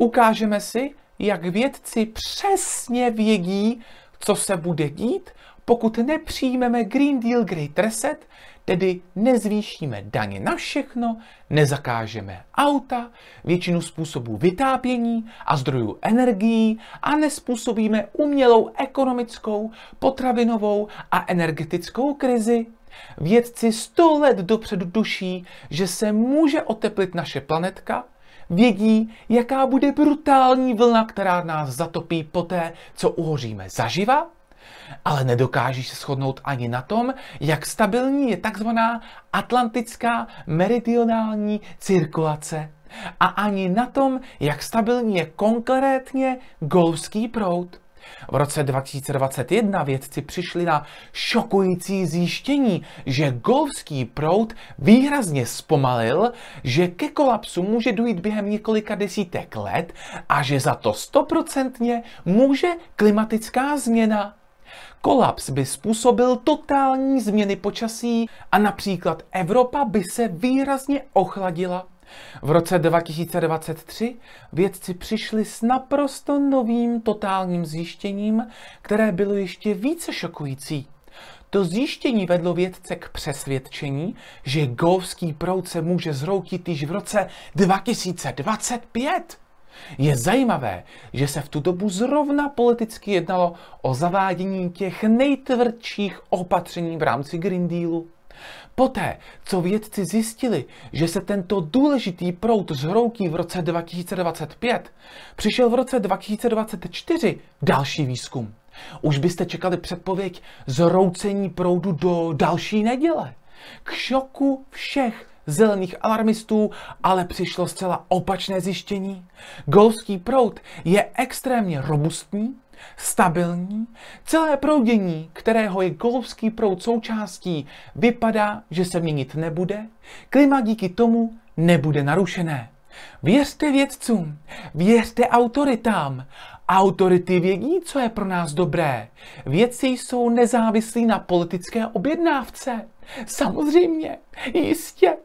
Ukážeme si, jak vědci přesně vědí, co se bude dít, pokud nepřijmeme Green Deal Great Reset, tedy nezvýšíme daně na všechno, nezakážeme auta, většinu způsobů vytápění a zdrojů energií a nespůsobíme umělou ekonomickou, potravinovou a energetickou krizi. Vědci sto let dopředu duší, že se může oteplit naše planetka, vědí, jaká bude brutální vlna, která nás zatopí poté, co uhoříme zaživa, ale nedokáží se shodnout ani na tom, jak stabilní je takzvaná atlantická meridionální cirkulace a ani na tom, jak stabilní je konkrétně golfský proud. V roce 2021 vědci přišli na šokující zjištění, že golfský proud výrazně zpomalil, že ke kolapsu může dojít během několika desítek let a že za to stoprocentně může klimatická změna. Kolaps by způsobil totální změny počasí a například Evropa by se výrazně ochladila v roce 2023 vědci přišli s naprosto novým totálním zjištěním, které bylo ještě více šokující. To zjištění vedlo vědce k přesvědčení, že govský proud se může zroutit již v roce 2025. Je zajímavé, že se v tu dobu zrovna politicky jednalo o zavádění těch nejtvrdších opatření v rámci Green Dealu. Poté, co vědci zjistili, že se tento důležitý prout zhroutí v roce 2025, přišel v roce 2024 další výzkum. Už byste čekali předpověď zhroucení proudu do další neděle. K šoku všech zelených alarmistů, ale přišlo zcela opačné zjištění. Golfský proud je extrémně robustní, Stabilní, celé proudění, kterého je golfský proud součástí, vypadá, že se měnit nebude, klima díky tomu nebude narušené. Věřte vědcům, věřte autoritám. Autority vědí, co je pro nás dobré. Vědci jsou nezávislí na politické objednávce. Samozřejmě, jistě.